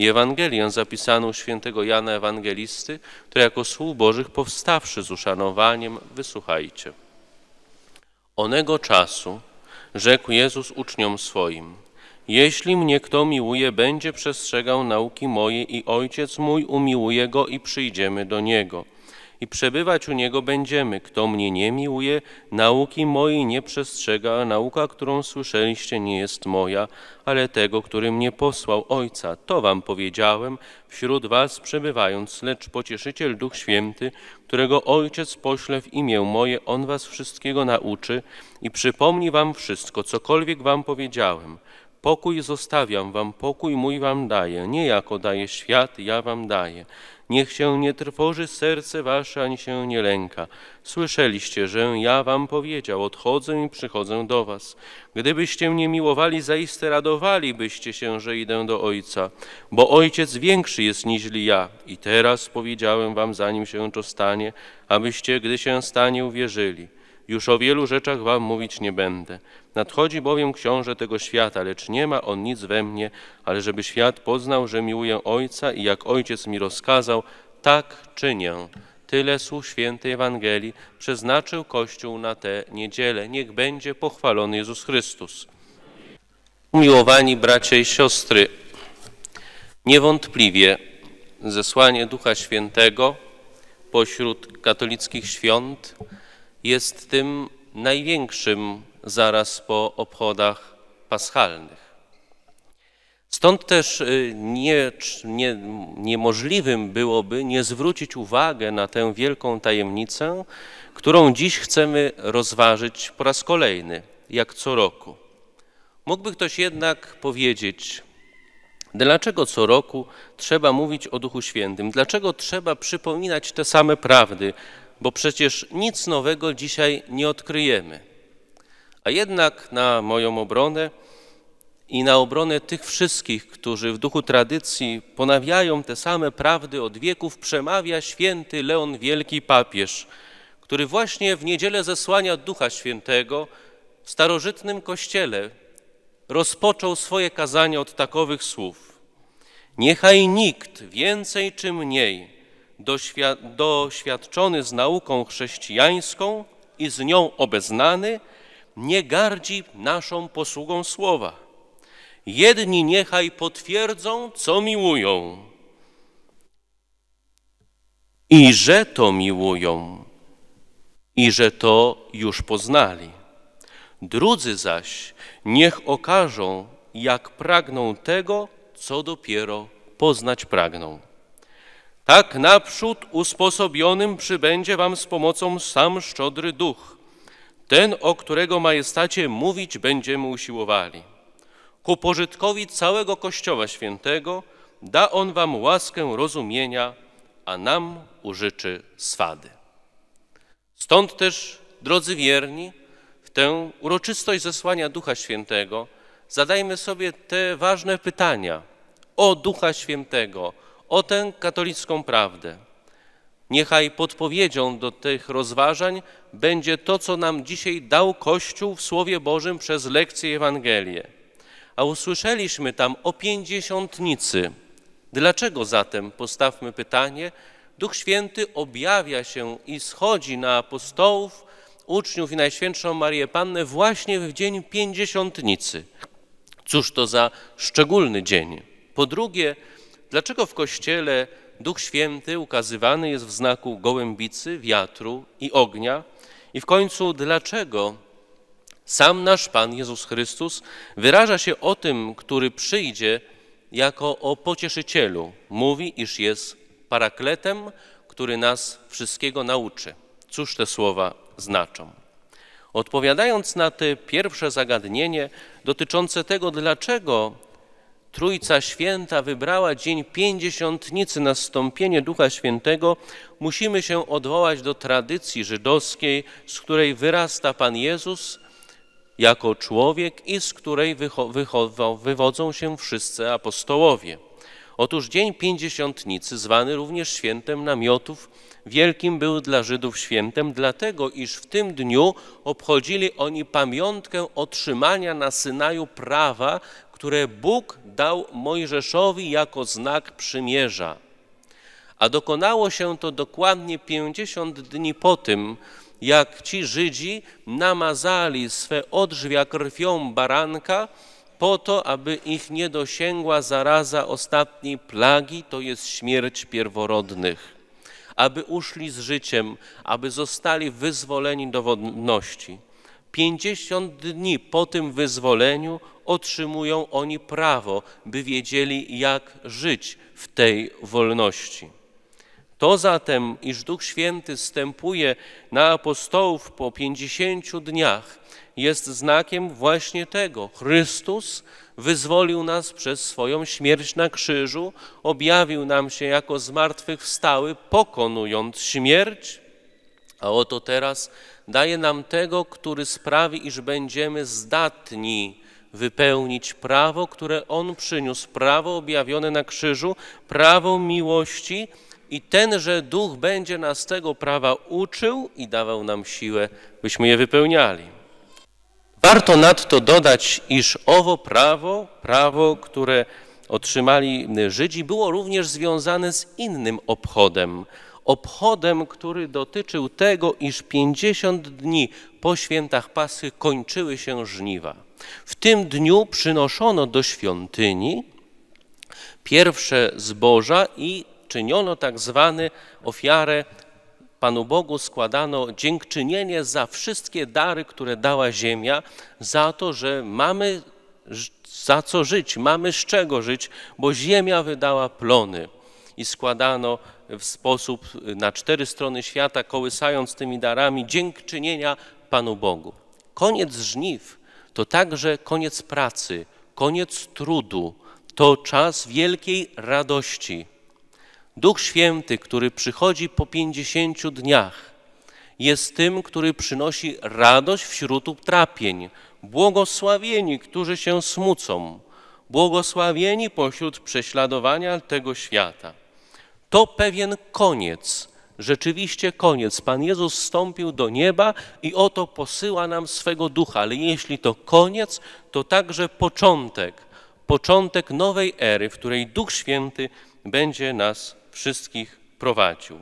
i Ewangelię zapisaną świętego Jana Ewangelisty, które jako słów Bożych powstawszy z uszanowaniem, wysłuchajcie. Onego czasu rzekł Jezus uczniom swoim, jeśli mnie kto miłuje, będzie przestrzegał nauki mojej i Ojciec mój umiłuje go i przyjdziemy do Niego i przebywać u Niego będziemy. Kto mnie nie miłuje, nauki mojej nie przestrzega, a nauka, którą słyszeliście, nie jest moja, ale tego, który mnie posłał, Ojca. To wam powiedziałem, wśród was przebywając, lecz Pocieszyciel Duch Święty, którego Ojciec pośle w imię moje, On was wszystkiego nauczy i przypomni wam wszystko, cokolwiek wam powiedziałem. Pokój zostawiam wam, pokój mój wam daję, nie jako daje świat, ja wam daję. Niech się nie trwoży serce wasze, ani się nie lęka. Słyszeliście, że ja wam powiedział, odchodzę i przychodzę do was. Gdybyście mnie miłowali, zaiste radowalibyście się, że idę do Ojca, bo Ojciec większy jest niźli ja. I teraz powiedziałem wam, zanim się to stanie, abyście, gdy się stanie, uwierzyli. Już o wielu rzeczach wam mówić nie będę. Nadchodzi bowiem książę tego świata, lecz nie ma on nic we mnie, ale żeby świat poznał, że miłuję Ojca i jak Ojciec mi rozkazał, tak czynię. Tyle słów świętej Ewangelii przeznaczył Kościół na tę niedzielę. Niech będzie pochwalony Jezus Chrystus. Umiłowani bracia i siostry, niewątpliwie zesłanie Ducha Świętego pośród katolickich świąt jest tym największym zaraz po obchodach paschalnych. Stąd też y, nie, nie, niemożliwym byłoby nie zwrócić uwagi na tę wielką tajemnicę, którą dziś chcemy rozważyć po raz kolejny, jak co roku. Mógłby ktoś jednak powiedzieć, dlaczego co roku trzeba mówić o Duchu Świętym, dlaczego trzeba przypominać te same prawdy, bo przecież nic nowego dzisiaj nie odkryjemy. A jednak na moją obronę i na obronę tych wszystkich, którzy w duchu tradycji ponawiają te same prawdy od wieków, przemawia święty Leon Wielki Papież, który właśnie w niedzielę zesłania Ducha Świętego w starożytnym kościele rozpoczął swoje kazanie od takowych słów. Niechaj nikt więcej czy mniej doświadczony z nauką chrześcijańską i z nią obeznany, nie gardzi naszą posługą słowa. Jedni niechaj potwierdzą, co miłują i że to miłują i że to już poznali. Drudzy zaś niech okażą, jak pragną tego, co dopiero poznać pragną tak naprzód usposobionym przybędzie wam z pomocą sam szczodry duch, ten, o którego majestacie mówić będziemy usiłowali. Ku pożytkowi całego Kościoła Świętego da on wam łaskę rozumienia, a nam użyczy swady. Stąd też, drodzy wierni, w tę uroczystość zesłania Ducha Świętego zadajmy sobie te ważne pytania o Ducha Świętego – o tę katolicką prawdę. Niechaj podpowiedzią do tych rozważań będzie to, co nam dzisiaj dał Kościół w Słowie Bożym przez lekcję Ewangelię. A usłyszeliśmy tam o pięćdziesiątnicy. Dlaczego zatem, postawmy pytanie, Duch Święty objawia się i schodzi na apostołów, uczniów i Najświętszą Marię Pannę właśnie w dzień pięćdziesiątnicy. Cóż to za szczególny dzień? Po drugie, dlaczego w Kościele Duch Święty ukazywany jest w znaku gołębicy, wiatru i ognia? I w końcu, dlaczego sam nasz Pan Jezus Chrystus wyraża się o tym, który przyjdzie jako o pocieszycielu? Mówi, iż jest parakletem, który nas wszystkiego nauczy. Cóż te słowa znaczą? Odpowiadając na te pierwsze zagadnienie dotyczące tego, dlaczego Trójca Święta wybrała dzień pięćdziesiątnicy na stąpienie Ducha Świętego, musimy się odwołać do tradycji żydowskiej, z której wyrasta Pan Jezus jako człowiek i z której wywodzą się wszyscy apostołowie. Otóż dzień pięćdziesiątnicy, zwany również świętem namiotów, wielkim był dla Żydów świętem, dlatego iż w tym dniu obchodzili oni pamiątkę otrzymania na Synaju prawa, które Bóg dał Mojżeszowi jako znak przymierza. A dokonało się to dokładnie 50 dni po tym, jak ci Żydzi namazali swe odrzwia krwią baranka, po to, aby ich nie dosięgła zaraza ostatniej plagi, to jest śmierć pierworodnych, aby uszli z życiem, aby zostali wyzwoleni do wodności. 50 dni po tym wyzwoleniu otrzymują oni prawo, by wiedzieli, jak żyć w tej wolności. To zatem, iż Duch Święty stępuje na apostołów po 50 dniach, jest znakiem właśnie tego. Chrystus wyzwolił nas przez swoją śmierć na krzyżu, objawił nam się jako zmartwychwstały, pokonując śmierć, a oto teraz daje nam tego, który sprawi, iż będziemy zdatni wypełnić prawo, które On przyniósł, prawo objawione na krzyżu, prawo miłości i tenże Duch będzie nas tego prawa uczył i dawał nam siłę, byśmy je wypełniali. Warto nadto dodać, iż owo prawo, prawo, które otrzymali Żydzi, było również związane z innym obchodem – obchodem, który dotyczył tego, iż 50 dni po świętach Pasy kończyły się żniwa. W tym dniu przynoszono do świątyni pierwsze zboża i czyniono tak zwany ofiarę Panu Bogu składano dziękczynienie za wszystkie dary, które dała ziemia, za to, że mamy za co żyć, mamy z czego żyć, bo ziemia wydała plony i składano w sposób na cztery strony świata, kołysając tymi darami dziękczynienia Panu Bogu. Koniec żniw to także koniec pracy, koniec trudu, to czas wielkiej radości. Duch Święty, który przychodzi po pięćdziesięciu dniach, jest tym, który przynosi radość wśród utrapień. Błogosławieni, którzy się smucą, błogosławieni pośród prześladowania tego świata. To pewien koniec, rzeczywiście koniec. Pan Jezus wstąpił do nieba i oto posyła nam swego ducha, ale jeśli to koniec, to także początek, początek nowej ery, w której Duch Święty będzie nas wszystkich prowadził.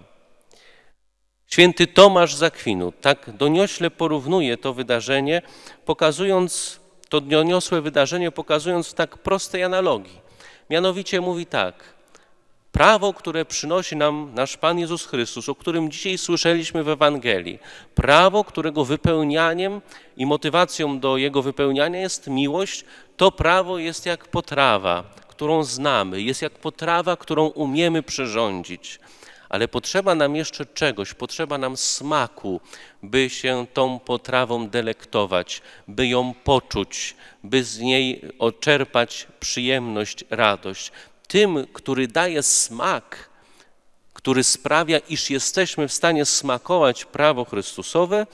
Święty Tomasz Zakwinu tak doniośle porównuje to wydarzenie, pokazując to doniosłe wydarzenie, pokazując w tak prostej analogii. Mianowicie mówi tak: Prawo, które przynosi nam nasz Pan Jezus Chrystus, o którym dzisiaj słyszeliśmy w Ewangelii, prawo, którego wypełnianiem i motywacją do jego wypełniania jest miłość, to prawo jest jak potrawa, którą znamy, jest jak potrawa, którą umiemy przyrządzić. Ale potrzeba nam jeszcze czegoś, potrzeba nam smaku, by się tą potrawą delektować, by ją poczuć, by z niej oczerpać przyjemność, radość tym, który daje smak, który sprawia, iż jesteśmy w stanie smakować prawo Chrystusowe,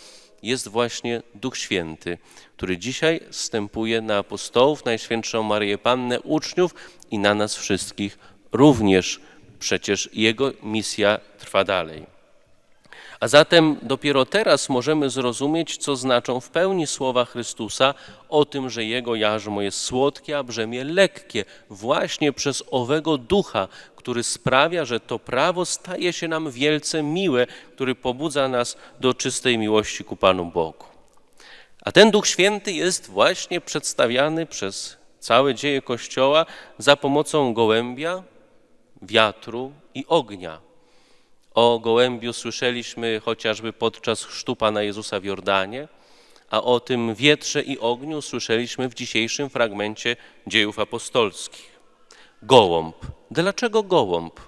jest właśnie Duch Święty, który dzisiaj wstępuje na apostołów, Najświętszą Marię Pannę, uczniów i na nas wszystkich również. Przecież Jego misja trwa dalej. A zatem dopiero teraz możemy zrozumieć, co znaczą w pełni słowa Chrystusa o tym, że Jego jarzmo jest słodkie, a brzemię lekkie, właśnie przez owego ducha, który sprawia, że to prawo staje się nam wielce miłe, który pobudza nas do czystej miłości ku Panu Bogu. A ten Duch Święty jest właśnie przedstawiany przez całe dzieje Kościoła za pomocą gołębia, wiatru i ognia. O gołębiu słyszeliśmy chociażby podczas chrztu Pana Jezusa w Jordanie, a o tym wietrze i ogniu słyszeliśmy w dzisiejszym fragmencie dziejów apostolskich. Gołąb. Dlaczego gołąb?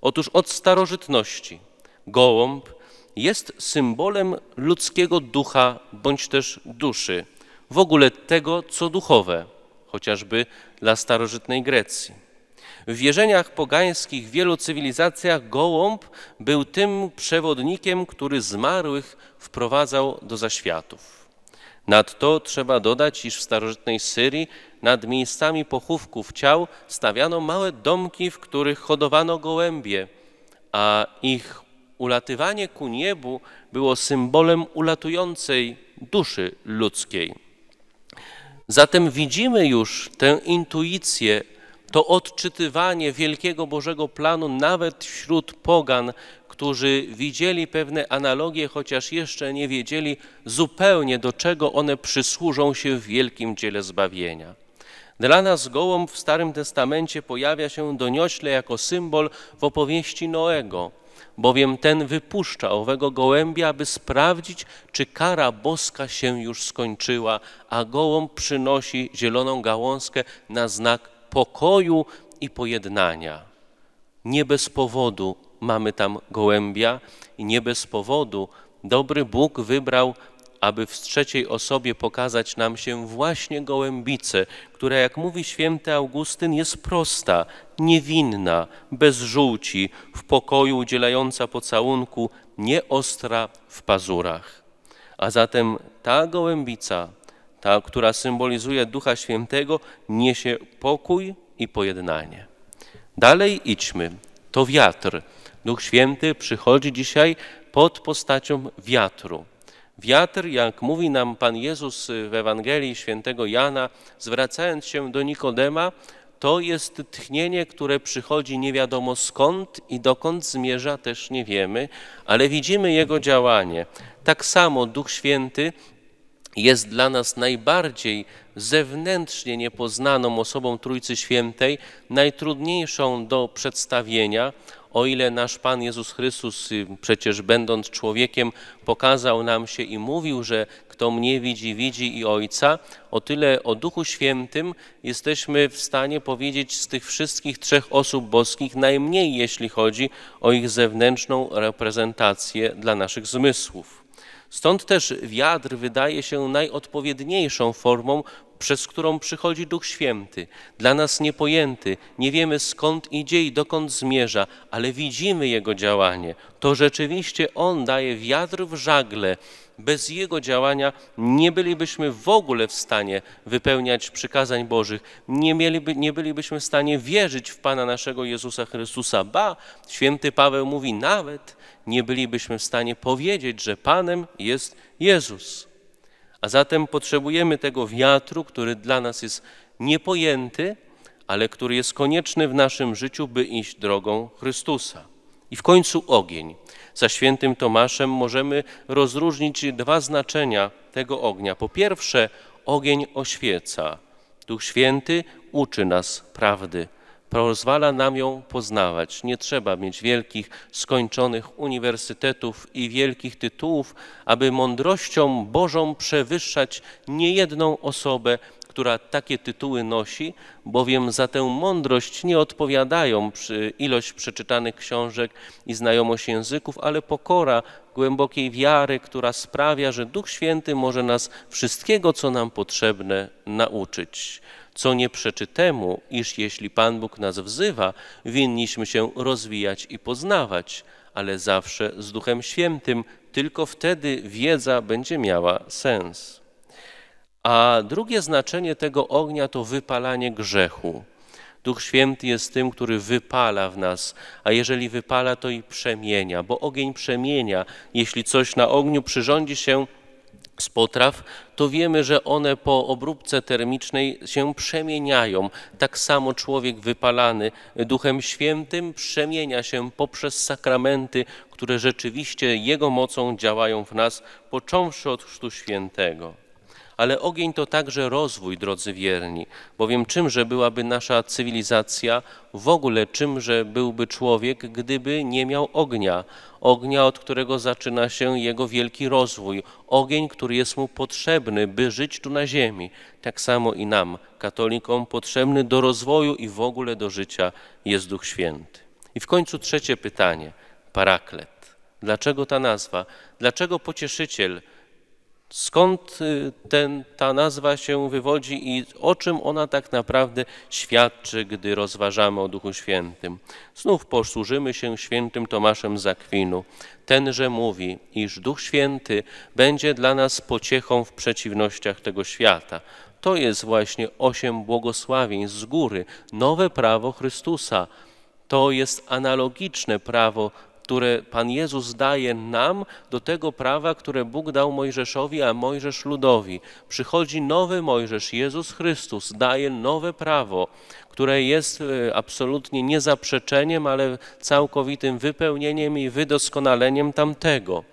Otóż od starożytności gołąb jest symbolem ludzkiego ducha bądź też duszy, w ogóle tego, co duchowe, chociażby dla starożytnej Grecji. W wierzeniach pogańskich w wielu cywilizacjach gołąb był tym przewodnikiem, który zmarłych wprowadzał do zaświatów. Nadto trzeba dodać, iż w starożytnej Syrii nad miejscami pochówków ciał stawiano małe domki, w których hodowano gołębie, a ich ulatywanie ku niebu było symbolem ulatującej duszy ludzkiej. Zatem widzimy już tę intuicję to odczytywanie wielkiego Bożego planu nawet wśród pogan, którzy widzieli pewne analogie, chociaż jeszcze nie wiedzieli zupełnie do czego one przysłużą się w wielkim dziele zbawienia. Dla nas gołąb w Starym Testamencie pojawia się doniośle jako symbol w opowieści Noego, bowiem ten wypuszcza owego gołębia, aby sprawdzić, czy kara boska się już skończyła, a gołąb przynosi zieloną gałązkę na znak pokoju i pojednania. Nie bez powodu mamy tam gołębia i nie bez powodu dobry Bóg wybrał, aby w trzeciej osobie pokazać nam się właśnie gołębicę, która, jak mówi święty Augustyn, jest prosta, niewinna, bez żółci, w pokoju udzielająca pocałunku, nieostra w pazurach. A zatem ta gołębica, ta, która symbolizuje Ducha Świętego, niesie pokój i pojednanie. Dalej idźmy. To wiatr. Duch Święty przychodzi dzisiaj pod postacią wiatru. Wiatr, jak mówi nam Pan Jezus w Ewangelii Świętego Jana, zwracając się do Nikodema, to jest tchnienie, które przychodzi nie wiadomo skąd i dokąd zmierza, też nie wiemy, ale widzimy jego działanie. Tak samo Duch Święty jest dla nas najbardziej zewnętrznie niepoznaną osobą Trójcy Świętej, najtrudniejszą do przedstawienia, o ile nasz Pan Jezus Chrystus, y, przecież będąc człowiekiem, pokazał nam się i mówił, że kto mnie widzi, widzi i Ojca, o tyle o Duchu Świętym jesteśmy w stanie powiedzieć z tych wszystkich trzech osób boskich najmniej, jeśli chodzi o ich zewnętrzną reprezentację dla naszych zmysłów. Stąd też wiatr wydaje się najodpowiedniejszą formą przez którą przychodzi Duch Święty, dla nas niepojęty, nie wiemy skąd idzie i dokąd zmierza, ale widzimy Jego działanie. To rzeczywiście On daje wiatr w żagle. Bez Jego działania nie bylibyśmy w ogóle w stanie wypełniać przykazań Bożych, nie, mieliby, nie bylibyśmy w stanie wierzyć w Pana naszego Jezusa Chrystusa. Ba, święty Paweł mówi, nawet nie bylibyśmy w stanie powiedzieć, że Panem jest Jezus. A zatem potrzebujemy tego wiatru, który dla nas jest niepojęty, ale który jest konieczny w naszym życiu, by iść drogą Chrystusa. I w końcu ogień. Za świętym Tomaszem możemy rozróżnić dwa znaczenia tego ognia. Po pierwsze, ogień oświeca. Duch Święty uczy nas prawdy. Pozwala nam ją poznawać. Nie trzeba mieć wielkich, skończonych uniwersytetów i wielkich tytułów, aby mądrością Bożą przewyższać niejedną osobę, która takie tytuły nosi, bowiem za tę mądrość nie odpowiadają ilość przeczytanych książek i znajomość języków, ale pokora głębokiej wiary, która sprawia, że Duch Święty może nas wszystkiego, co nam potrzebne, nauczyć co nie przeczy temu, iż jeśli Pan Bóg nas wzywa, winniśmy się rozwijać i poznawać, ale zawsze z Duchem Świętym, tylko wtedy wiedza będzie miała sens. A drugie znaczenie tego ognia to wypalanie grzechu. Duch Święty jest tym, który wypala w nas, a jeżeli wypala, to i przemienia, bo ogień przemienia. Jeśli coś na ogniu przyrządzi się, z potraw, to wiemy, że one po obróbce termicznej się przemieniają. Tak samo człowiek wypalany Duchem Świętym przemienia się poprzez sakramenty, które rzeczywiście Jego mocą działają w nas, począwszy od Chrztu Świętego ale ogień to także rozwój, drodzy wierni, bowiem czymże byłaby nasza cywilizacja, w ogóle czymże byłby człowiek, gdyby nie miał ognia, ognia, od którego zaczyna się jego wielki rozwój, ogień, który jest mu potrzebny, by żyć tu na ziemi. Tak samo i nam, katolikom, potrzebny do rozwoju i w ogóle do życia jest Duch Święty. I w końcu trzecie pytanie, paraklet. Dlaczego ta nazwa? Dlaczego pocieszyciel? Skąd y, ten, ta nazwa się wywodzi i o czym ona tak naprawdę świadczy, gdy rozważamy o Duchu Świętym? Znów posłużymy się świętym Tomaszem Zakwinu. Tenże mówi, iż Duch Święty będzie dla nas pociechą w przeciwnościach tego świata. To jest właśnie osiem błogosławień z góry, nowe prawo Chrystusa. To jest analogiczne prawo które Pan Jezus daje nam, do tego prawa, które Bóg dał Mojżeszowi, a Mojżesz ludowi. Przychodzi nowy Mojżesz, Jezus Chrystus, daje nowe prawo, które jest e, absolutnie niezaprzeczeniem, ale całkowitym wypełnieniem i wydoskonaleniem tamtego.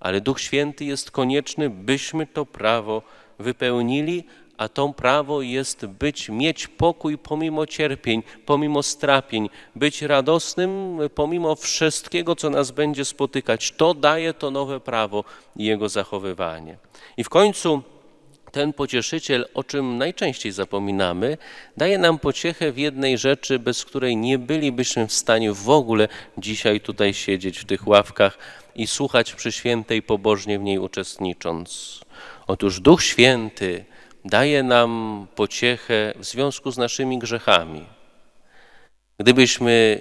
Ale Duch Święty jest konieczny, byśmy to prawo wypełnili, a to prawo jest być, mieć pokój pomimo cierpień, pomimo strapień, być radosnym pomimo wszystkiego, co nas będzie spotykać. To daje to nowe prawo i jego zachowywanie. I w końcu ten pocieszyciel, o czym najczęściej zapominamy, daje nam pociechę w jednej rzeczy, bez której nie bylibyśmy w stanie w ogóle dzisiaj tutaj siedzieć w tych ławkach i słuchać przy świętej pobożnie w niej uczestnicząc. Otóż Duch Święty, daje nam pociechę w związku z naszymi grzechami. Gdybyśmy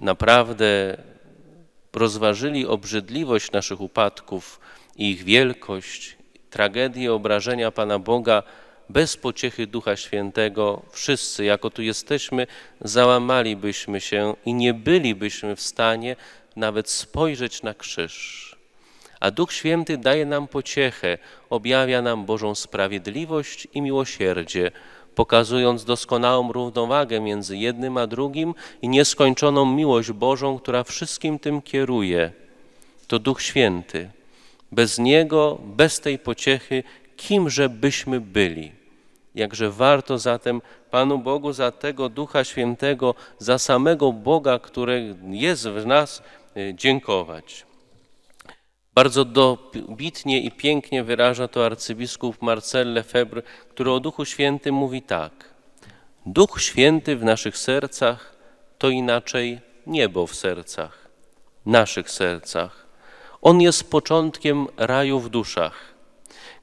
naprawdę rozważyli obrzydliwość naszych upadków i ich wielkość, tragedię obrażenia Pana Boga, bez pociechy Ducha Świętego wszyscy, jako tu jesteśmy, załamalibyśmy się i nie bylibyśmy w stanie nawet spojrzeć na krzyż a Duch Święty daje nam pociechę, objawia nam Bożą sprawiedliwość i miłosierdzie, pokazując doskonałą równowagę między jednym a drugim i nieskończoną miłość Bożą, która wszystkim tym kieruje. To Duch Święty. Bez Niego, bez tej pociechy, kimże byśmy byli. Jakże warto zatem Panu Bogu za tego Ducha Świętego, za samego Boga, który jest w nas, e, dziękować. Bardzo dobitnie i pięknie wyraża to arcybiskup Marcel Lefebvre, który o Duchu Świętym mówi tak. Duch Święty w naszych sercach to inaczej niebo w sercach, naszych sercach. On jest początkiem raju w duszach.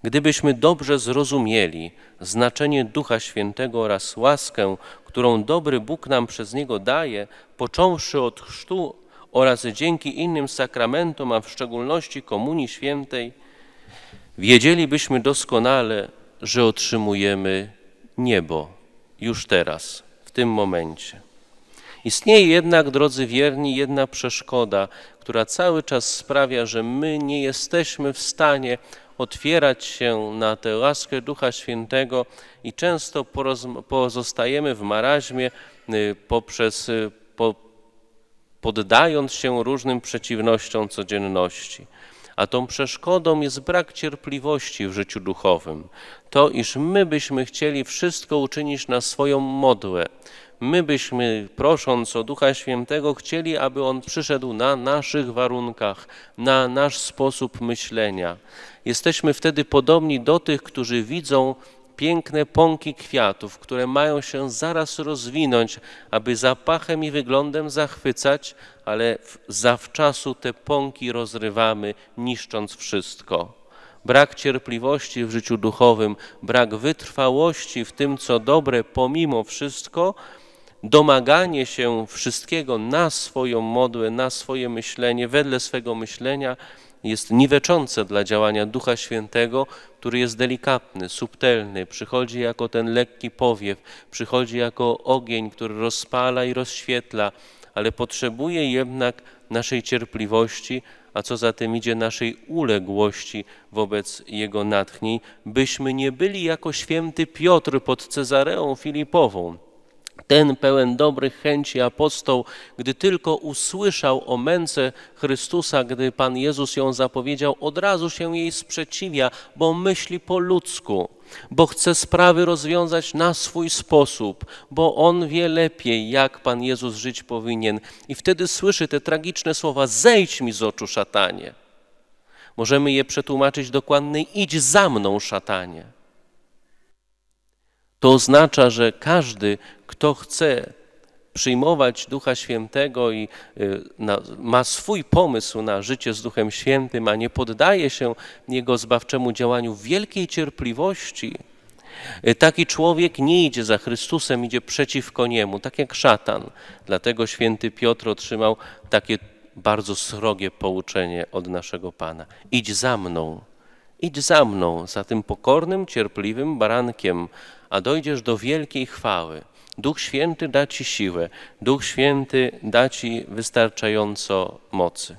Gdybyśmy dobrze zrozumieli znaczenie Ducha Świętego oraz łaskę, którą dobry Bóg nam przez niego daje, począwszy od chrztu oraz dzięki innym sakramentom, a w szczególności Komunii Świętej, wiedzielibyśmy doskonale, że otrzymujemy niebo już teraz, w tym momencie. Istnieje jednak, drodzy wierni, jedna przeszkoda, która cały czas sprawia, że my nie jesteśmy w stanie otwierać się na tę łaskę Ducha Świętego i często pozostajemy w maraźmie y, poprzez y, po poddając się różnym przeciwnościom codzienności. A tą przeszkodą jest brak cierpliwości w życiu duchowym. To, iż my byśmy chcieli wszystko uczynić na swoją modłę. My byśmy, prosząc o Ducha Świętego, chcieli, aby On przyszedł na naszych warunkach, na nasz sposób myślenia. Jesteśmy wtedy podobni do tych, którzy widzą piękne pąki kwiatów, które mają się zaraz rozwinąć, aby zapachem i wyglądem zachwycać, ale zawczasu te pąki rozrywamy, niszcząc wszystko brak cierpliwości w życiu duchowym, brak wytrwałości w tym, co dobre pomimo wszystko, domaganie się wszystkiego na swoją modłę, na swoje myślenie, wedle swego myślenia, jest niweczące dla działania Ducha Świętego, który jest delikatny, subtelny, przychodzi jako ten lekki powiew, przychodzi jako ogień, który rozpala i rozświetla, ale potrzebuje jednak naszej cierpliwości, a co za tym idzie naszej uległości wobec Jego natchnień, byśmy nie byli jako święty Piotr pod Cezareą Filipową ten pełen dobrych chęci apostoł, gdy tylko usłyszał o męce Chrystusa, gdy Pan Jezus ją zapowiedział, od razu się jej sprzeciwia, bo myśli po ludzku, bo chce sprawy rozwiązać na swój sposób, bo on wie lepiej, jak Pan Jezus żyć powinien. I wtedy słyszy te tragiczne słowa: Zejdź mi z oczu, szatanie. Możemy je przetłumaczyć dokładnie: Idź za mną, szatanie. To oznacza, że każdy, kto chce przyjmować Ducha Świętego i y, ma swój pomysł na życie z Duchem Świętym, a nie poddaje się Jego zbawczemu działaniu wielkiej cierpliwości, y, taki człowiek nie idzie za Chrystusem, idzie przeciwko Niemu, tak jak szatan. Dlatego święty Piotr otrzymał takie bardzo srogie pouczenie od naszego Pana. Idź za mną, idź za mną, za tym pokornym, cierpliwym barankiem, a dojdziesz do wielkiej chwały. Duch Święty da Ci siłę, Duch Święty da Ci wystarczająco mocy.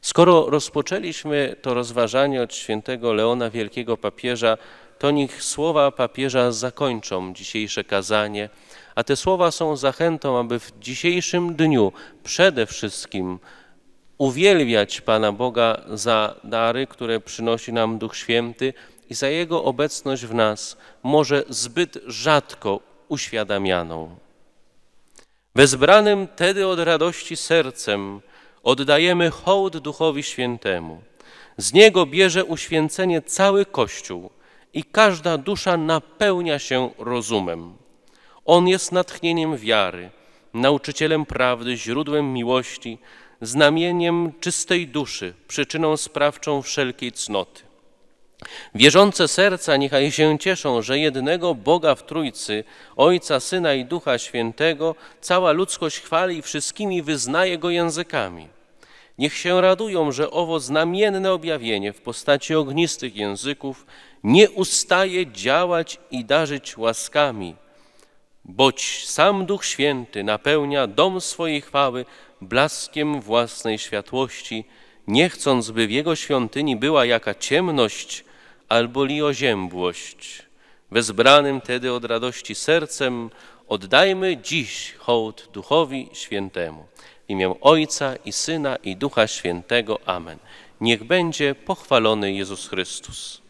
Skoro rozpoczęliśmy to rozważanie od świętego Leona Wielkiego Papieża, to niech słowa papieża zakończą dzisiejsze kazanie, a te słowa są zachętą, aby w dzisiejszym dniu przede wszystkim uwielbiać Pana Boga za dary, które przynosi nam Duch Święty, i za Jego obecność w nas, może zbyt rzadko uświadamianą. Wezbranym tedy od radości sercem oddajemy hołd Duchowi Świętemu. Z Niego bierze uświęcenie cały Kościół i każda dusza napełnia się rozumem. On jest natchnieniem wiary, nauczycielem prawdy, źródłem miłości, znamieniem czystej duszy, przyczyną sprawczą wszelkiej cnoty. Wierzące serca niechaj się cieszą, że jednego Boga w Trójcy, Ojca, Syna i Ducha Świętego, cała ludzkość chwali i wszystkimi wyznaje Go językami. Niech się radują, że owo znamienne objawienie w postaci ognistych języków nie ustaje działać i darzyć łaskami, boć sam Duch Święty napełnia dom swojej chwały blaskiem własnej światłości, nie chcąc, by w Jego świątyni była jaka ciemność – albo li oziębłość Wezbranym tedy od radości sercem oddajmy dziś hołd Duchowi Świętemu. W imię Ojca i Syna i Ducha Świętego. Amen. Niech będzie pochwalony Jezus Chrystus.